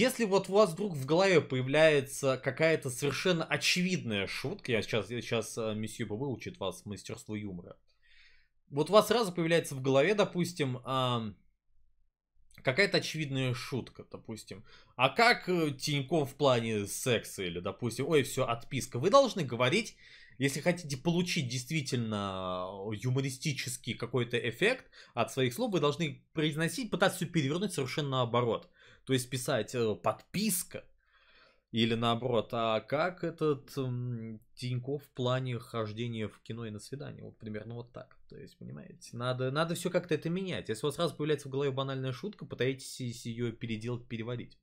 Если вот у вас вдруг в голове появляется какая-то совершенно очевидная шутка, я сейчас, я сейчас месье бы выучит вас мастерство юмора, вот у вас сразу появляется в голове, допустим, какая-то очевидная шутка, допустим. А как э, Тиньком в плане секса или, допустим, ой, все, отписка. Вы должны говорить, если хотите получить действительно э, юмористический какой-то эффект от своих слов, вы должны произносить, пытаться все перевернуть совершенно наоборот. То есть писать э, подписка, или наоборот, а как этот Тиньков в плане хождения в кино и на свидание? Вот примерно вот так. То есть, понимаете, надо, надо все как-то это менять. Если у вас сразу появляется в голове банальная шутка, пытайтесь ее переделать, переварить.